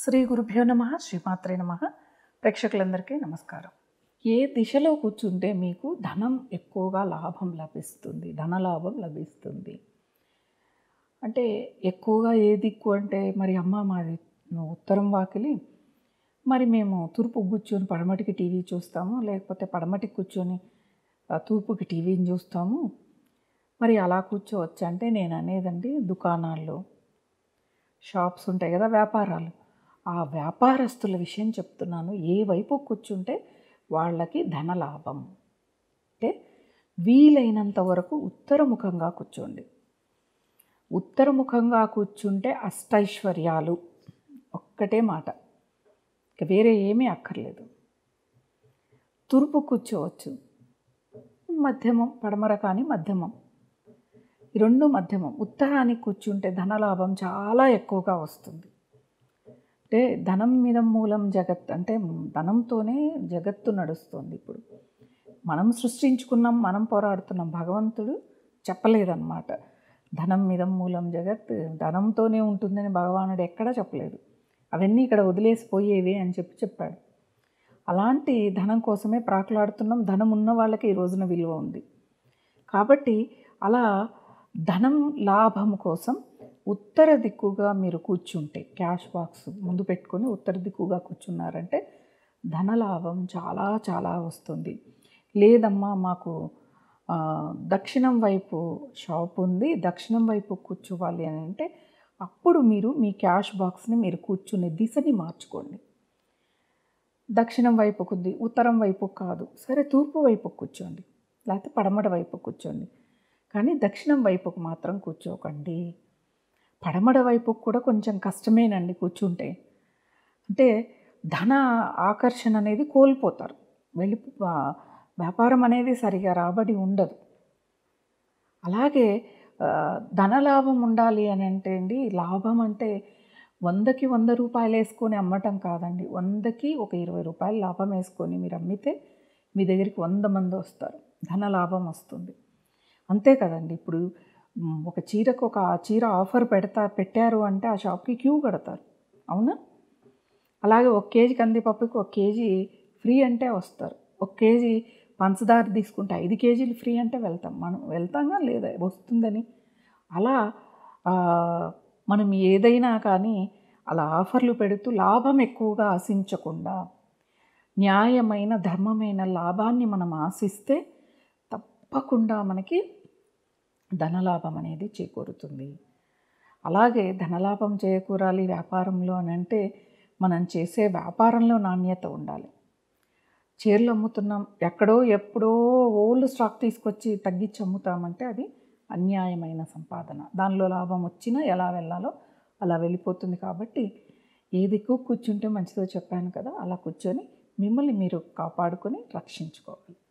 శ్రీ గురుభ్యో నమ శ్రీమాత్రే నమ ప్రేక్షకులందరికీ నమస్కారం ఏ దిశలో కూర్చుంటే మీకు ధనం ఎక్కువగా లాభం లభిస్తుంది ధన లాభం లభిస్తుంది అంటే ఎక్కువగా ఏ దిక్కు అంటే మరి అమ్మ మాది ఉత్తరం వాకిలి మరి మేము తూర్పు కూర్చొని పడమటికి టీవీ చూస్తాము లేకపోతే పడమటికి కూర్చొని తూర్పుకి టీవీని చూస్తాము మరి అలా కూర్చోవచ్చు అంటే నేను అనేదండి దుకాణాల్లో షాప్స్ ఉంటాయి కదా వ్యాపారాలు ఆ వ్యాపారస్తుల విషయం చెప్తున్నాను ఏ వైపు కూర్చుంటే వాళ్ళకి ధనలాభం అంటే వీలైనంత వరకు ఉత్తరముఖంగా కూర్చోండి ఉత్తరముఖంగా కూర్చుంటే అష్టైశ్వర్యాలు ఒక్కటే మాట ఇక వేరే ఏమీ అక్కర్లేదు తూర్పు కూర్చోవచ్చు మధ్యమం పడమర కానీ మధ్యమం రెండు మధ్యమం ఉత్తరానికి కూర్చుంటే ధనలాభం చాలా ఎక్కువగా వస్తుంది అంటే ధనం మీద మూలం జగత్ అంటే ధనంతోనే జగత్తు నడుస్తుంది ఇప్పుడు మనం సృష్టించుకున్నాం మనం పోరాడుతున్నాం భగవంతుడు చెప్పలేదన్నమాట ధనం మీద మూలం జగత్ ధనంతోనే ఉంటుందని భగవానుడు ఎక్కడా చెప్పలేదు అవన్నీ ఇక్కడ వదిలేసిపోయేవి అని చెప్పి చెప్పాడు అలాంటి ధనం కోసమే ప్రాకులాడుతున్నాం ధనం ఉన్న వాళ్ళకి ఈ రోజున విలువ ఉంది కాబట్టి అలా ధనం లాభం కోసం ఉత్తర దిక్కుగా మీరు కూర్చుంటే క్యాష్ బాక్స్ ముందు పెట్టుకొని ఉత్తర దిక్కుగా కూర్చున్నారంటే ధనలాభం చాలా చాలా వస్తుంది లేదమ్మా మాకు దక్షిణం వైపు షాప్ ఉంది దక్షిణం వైపు కూర్చోవాలి అని అంటే అప్పుడు మీరు మీ క్యాష్ బాక్స్ని మీరు కూర్చునే దిశని మార్చుకోండి దక్షిణం వైపు కొద్ది ఉత్తరం వైపు కాదు సరే తూర్పు వైపు కూర్చోండి లేకపోతే పడమట వైపు కూర్చోండి కానీ దక్షిణం వైపుకు మాత్రం కూర్చోకండి పడమడ వైపు కూడా కొంచెం కష్టమేనండి కూర్చుంటే అంటే ధన ఆకర్షణ అనేది కోల్పోతారు వెళ్ళి వ్యాపారం అనేది సరిగా రాబడి ఉండదు అలాగే ధనలాభం ఉండాలి అని అంటే అండి లాభం అంటే వందకి వంద రూపాయలు వేసుకొని అమ్మటం కాదండి వందకి ఒక ఇరవై రూపాయలు లాభం వేసుకొని మీరు అమ్మితే మీ దగ్గరికి వంద మంది వస్తారు ధన లాభం వస్తుంది అంతే కదండి ఇప్పుడు ఒక చీరకు ఒక చీర ఆఫర్ పెడతా పెట్టారు అంటే ఆ షాప్కి క్యూ కడతారు అవునా అలాగే ఒక కేజీ కందిపప్పుకి ఒక కేజీ ఫ్రీ అంటే వస్తారు ఒక కేజీ పంచదార తీసుకుంటే ఐదు కేజీలు ఫ్రీ అంటే వెళ్తాం మనం వెళ్తాంగా లేదా వస్తుందని అలా మనం ఏదైనా కానీ అలా ఆఫర్లు పెడుతూ లాభం ఎక్కువగా ఆశించకుండా న్యాయమైన ధర్మమైన లాభాన్ని మనం ఆశిస్తే తప్పకుండా మనకి ధనలాభం అనేది చేకూరుతుంది అలాగే ధనలాభం చేకూరాలి వ్యాపారంలో అని అంటే మనం చేసే వ్యాపారంలో నాణ్యత ఉండాలి చీరలు అమ్ముతున్నాం ఎక్కడో ఎప్పుడో ఓల్డ్ స్టాక్ తీసుకొచ్చి తగ్గించి అమ్ముతామంటే అది అన్యాయమైన సంపాదన దానిలో లాభం వచ్చినా ఎలా వెళ్ళాలో అలా వెళ్ళిపోతుంది కాబట్టి ఏది కూర్చుంటే మంచిదో చెప్పాను కదా అలా కూర్చొని మిమ్మల్ని మీరు కాపాడుకొని రక్షించుకోవాలి